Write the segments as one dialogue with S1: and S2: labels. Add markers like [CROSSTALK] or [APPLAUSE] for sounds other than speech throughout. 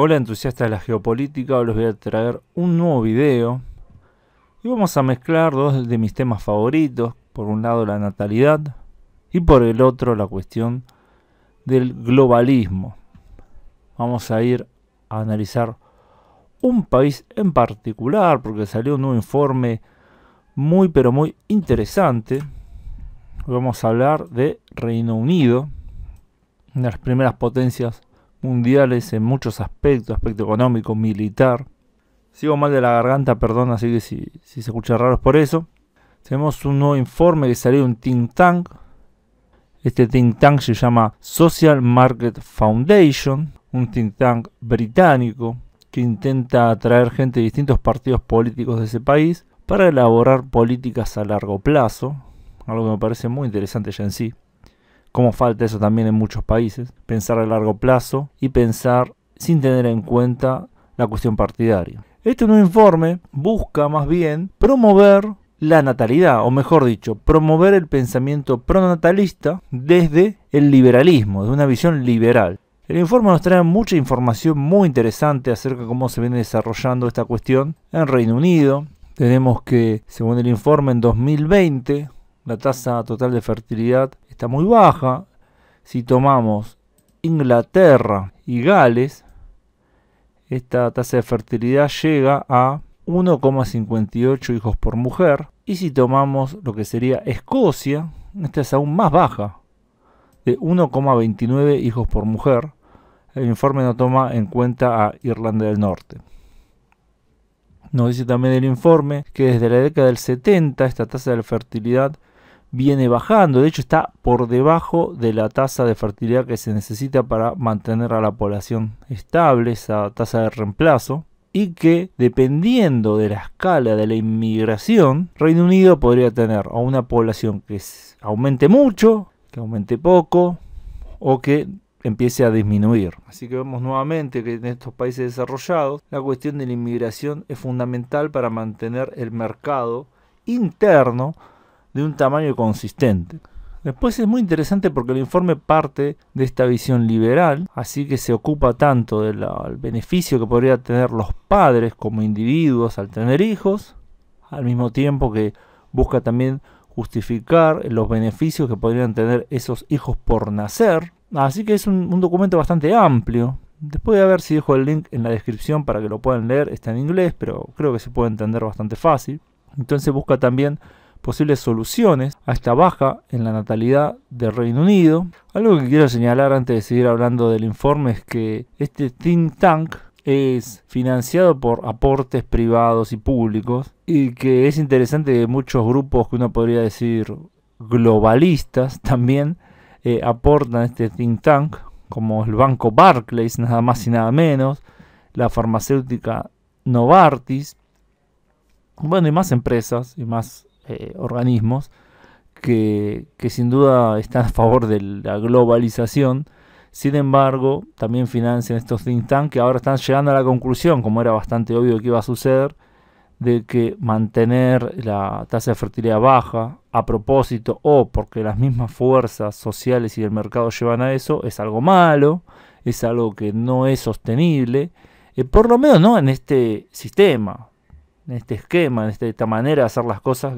S1: Hola entusiastas de la geopolítica, hoy les voy a traer un nuevo video y vamos a mezclar dos de mis temas favoritos, por un lado la natalidad y por el otro la cuestión del globalismo. Vamos a ir a analizar un país en particular porque salió un nuevo informe muy pero muy interesante. vamos a hablar de Reino Unido, una de las primeras potencias mundiales en muchos aspectos, aspecto económico, militar. Sigo mal de la garganta, perdón, así que si, se escucha raro es por eso. Tenemos un nuevo informe que salió de un think tank. Este think tank se llama Social Market Foundation, un think tank británico que intenta atraer gente de distintos partidos políticos de ese país para elaborar políticas a largo plazo, algo que me parece muy interesante ya en sí como falta eso también en muchos países, pensar a largo plazo y pensar sin tener en cuenta la cuestión partidaria. Este nuevo informe busca más bien promover la natalidad, o mejor dicho, promover el pensamiento pronatalista desde el liberalismo, Desde una visión liberal. El informe nos trae mucha información muy interesante acerca de cómo se viene desarrollando esta cuestión en Reino Unido. Tenemos que, según el informe, en 2020 la tasa total de fertilidad está muy baja. Si tomamos Inglaterra y Gales, esta tasa de fertilidad llega a 1,58 hijos por mujer. Y si tomamos lo que sería Escocia, esta es aún más baja, de 1,29 hijos por mujer. El informe no toma en cuenta a Irlanda del Norte. Nos dice también el informe que desde la década del 70 esta tasa de fertilidad viene bajando, de hecho está por debajo de la tasa de fertilidad que se necesita para mantener a la población estable, esa tasa de reemplazo, y que dependiendo de la escala de la inmigración, Reino Unido podría tener a una población que aumente mucho, que aumente poco o que empiece a disminuir. Así que vemos nuevamente que en estos países desarrollados la cuestión de la inmigración es fundamental para mantener el mercado interno de un tamaño consistente. Después es muy interesante porque el informe parte de esta visión liberal, así que se ocupa tanto del beneficio que podría tener los padres como individuos al tener hijos, al mismo tiempo que busca también justificar los beneficios que podrían tener esos hijos por nacer. Así que es un, documento bastante amplio. Después de ver si dejo el link en la descripción para que lo puedan leer, está en inglés, pero creo que se puede entender bastante fácil. Entonces busca también posibles soluciones a esta baja en la natalidad del Reino Unido. Algo que quiero señalar antes de seguir hablando del informe es que este think tank es financiado por aportes privados y públicos y que es interesante que muchos grupos que uno podría decir globalistas también eh, aportan este think tank como el banco Barclays nada más y nada menos la farmacéutica Novartis bueno y más empresas y más eh, organismos que, sin duda están a favor de la globalización. Sin embargo, también financian estos think tanks que ahora están llegando a la conclusión, como era bastante obvio que iba a suceder, de que mantener la tasa de fertilidad baja a propósito o porque las mismas fuerzas sociales y del mercado llevan a eso es algo malo, es algo que no es sostenible, eh, por lo menos no en este sistema en este esquema, en esta manera de hacer las cosas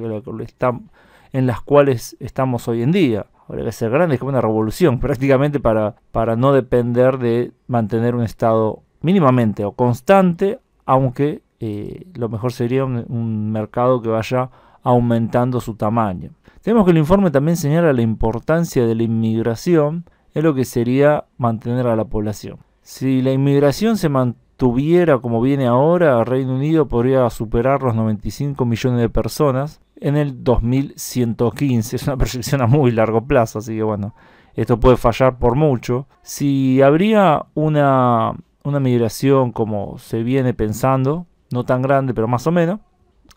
S1: en las cuales estamos hoy en día. Habría que ser grande, es como una revolución [LAUGHS] prácticamente para, para no depender de mantener un estado mínimamente o constante, aunque eh, lo mejor sería un, un mercado que vaya aumentando su tamaño. Tenemos que el informe también señala la importancia de la inmigración en lo que sería mantener a la población. Si la inmigración se mantiene tuviera como viene ahora, Reino Unido podría superar los 95 millones de personas en el 2115. [LAUGHS] Es una proyección a muy largo plazo, así que bueno, esto puede fallar por mucho. Si habría una, una migración como se viene pensando, no tan grande, pero más o menos,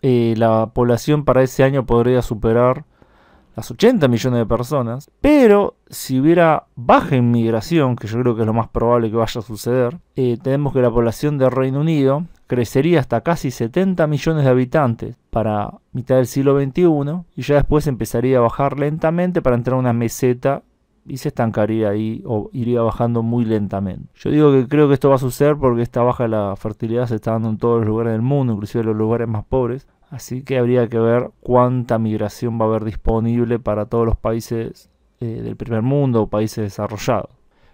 S1: eh, la población para ese año podría superar las 80 millones de personas, pero si hubiera baja inmigración, que yo creo que es lo más probable que vaya a suceder, eh, tenemos que la población del Reino Unido crecería hasta casi 70 millones de habitantes para mitad del siglo XXI y ya después empezaría a bajar lentamente para entrar a una meseta y se estancaría ahí o iría bajando muy lentamente. Yo digo que creo que esto va a suceder porque esta baja de la fertilidad se está dando en todos los lugares del mundo, inclusive en los lugares más pobres, Así que habría que ver cuánta migración va a haber disponible para todos los países eh, del primer mundo o países desarrollados.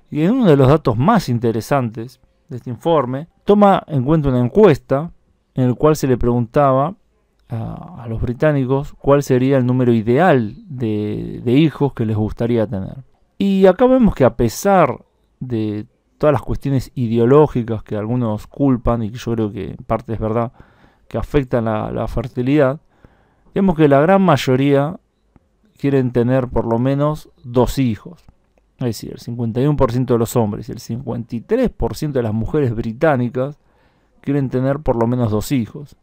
S1: Y en uno de los datos más interesantes de este informe, toma en cuenta una encuesta en la cual se le preguntaba a, los británicos cuál sería el número ideal de, de hijos que les gustaría tener. Y acá vemos que a pesar de todas las cuestiones ideológicas que algunos culpan, y que yo creo que en parte es verdad, que afectan la, la fertilidad, vemos que la gran mayoría quieren tener por lo menos dos hijos. Es decir, el 51% de los hombres y el 53% de las mujeres británicas quieren tener por lo menos dos hijos.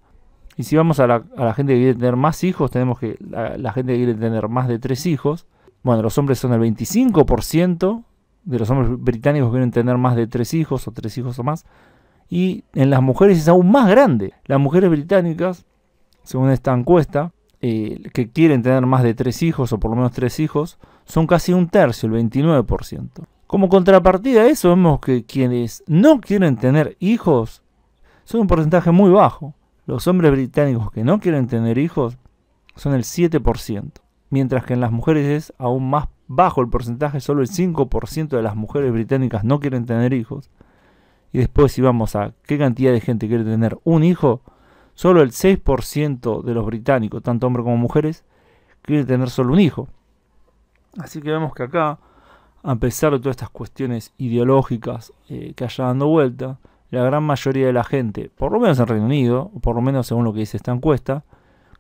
S1: Y si vamos a la, gente que quiere tener más hijos, tenemos que la, gente que quiere tener más de tres hijos, bueno, los hombres son el 25% de los hombres británicos quieren tener más de tres hijos o tres hijos o más, y en las mujeres es aún más grande. Las mujeres británicas, según esta encuesta, eh, que quieren tener más de tres hijos o por lo menos tres hijos, son casi un tercio, el 29%. Como contrapartida a eso, vemos que quienes no quieren tener hijos son un porcentaje muy bajo. Los hombres británicos que no quieren tener hijos son el 7%, mientras que en las mujeres es aún más bajo el porcentaje, solo el 5% de las mujeres británicas no quieren tener hijos y después si vamos a qué cantidad de gente quiere tener un hijo, solo el 6% de los británicos, tanto hombres como mujeres, quiere tener solo un hijo. Así que vemos que acá, a pesar de todas estas cuestiones ideológicas eh, que haya dando vuelta, la gran mayoría de la gente, por lo menos en Reino Unido, por lo menos según lo que dice esta encuesta,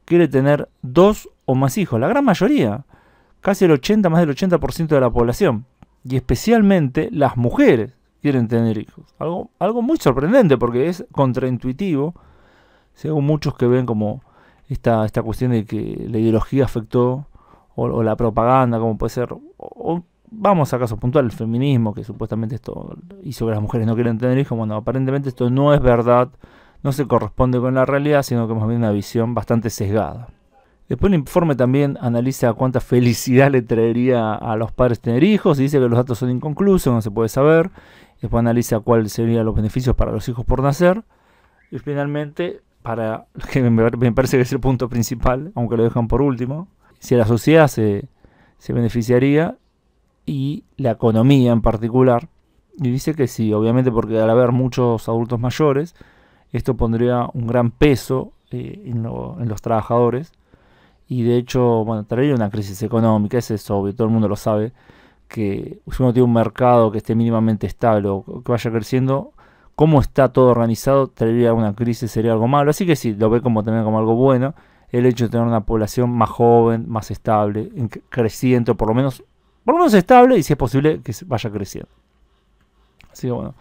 S1: quiere tener dos o más hijos. La gran mayoría, casi el 80, más del 80% de la población, y especialmente las mujeres quieren tener hijos. Algo, algo muy sorprendente porque es contraintuitivo, según muchos que ven como esta, esta cuestión de que la ideología afectó o, la propaganda, como puede ser, o, vamos a caso puntual el feminismo, que supuestamente esto hizo que las mujeres no quieran tener hijos, bueno, aparentemente esto no es verdad, no se corresponde con la realidad, sino que más bien una visión bastante sesgada. Después el informe también analiza cuánta felicidad le traería a los padres tener hijos. dice que los datos son inconclusos, no se puede saber. Después analiza cuáles serían los beneficios para los hijos por nacer. Y finalmente, para [LAUGHS] que me parece que es el punto principal, aunque lo dejan por último, si la sociedad se, beneficiaría y la economía en particular. Y dice que sí, obviamente porque al haber muchos adultos mayores, esto pondría un gran peso eh, en los trabajadores y de hecho, bueno, traería una crisis económica, eso es obvio, todo el mundo lo sabe, que si uno tiene un mercado que esté mínimamente estable o que vaya creciendo, como está todo organizado, traería una crisis, sería algo malo, así que sí, lo ve como también como algo bueno, el hecho de tener una población más joven, más estable, creciente, o por lo menos, por lo menos estable, y si es posible, que vaya creciendo. Así que bueno,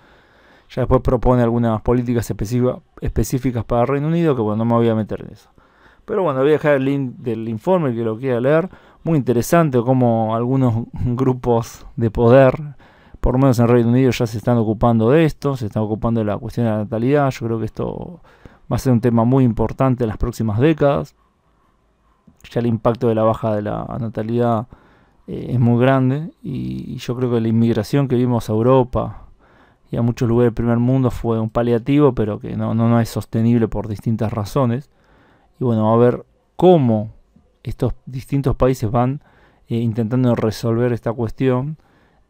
S1: ya después propone algunas políticas específicas para Reino Unido, que bueno, no me voy a meter en eso. Pero bueno, voy a dejar el link del informe que lo quiera leer. Muy interesante cómo algunos [LAUGHS] grupos de poder, por lo menos en Reino Unido, ya se están ocupando de esto, se están ocupando de la cuestión de la natalidad. Yo creo que esto va a ser un tema muy importante en las próximas décadas. Ya el impacto de la baja de la natalidad eh, es muy grande y, yo creo que la inmigración que vimos a Europa, y a muchos lugares del primer mundo fue un paliativo, pero que no, no es sostenible por distintas razones. Y bueno, a ver cómo estos distintos países van eh, intentando resolver esta cuestión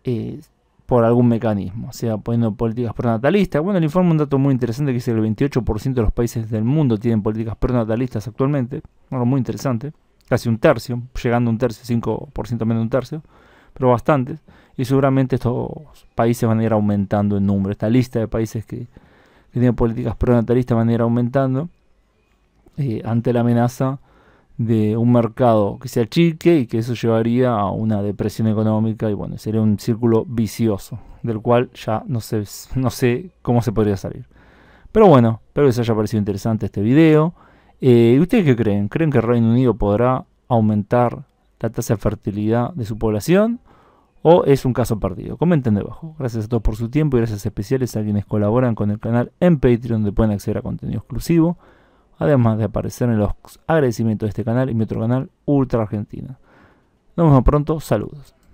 S1: eh, por algún mecanismo, o sea, poniendo políticas pronatalistas. Bueno, el informe un dato muy interesante que dice que el 28% de los países del mundo tienen políticas pronatalistas actualmente, algo muy interesante, casi un tercio, llegando a un tercio, 5% menos de un tercio, pero bastantes, y seguramente estos países van a ir aumentando en número, esta lista de países que, que tienen políticas pronatalistas van a ir aumentando eh, ante la amenaza de un mercado que se achique y que eso llevaría a una depresión económica y bueno, sería un círculo vicioso del cual ya no sé, no sé cómo se podría salir. Pero bueno, espero que les haya parecido interesante este video. Eh, ¿Y ¿Ustedes qué creen? ¿Creen que el Reino Unido podrá aumentar la tasa de fertilidad de su población? ¿O es un caso perdido? Comenten debajo. Gracias a todos por su tiempo y gracias especiales a quienes colaboran con el canal en Patreon donde pueden acceder a contenido exclusivo además de aparecer en los agradecimientos de este canal y mi otro canal, Ultra Argentina. Nos vemos pronto, saludos.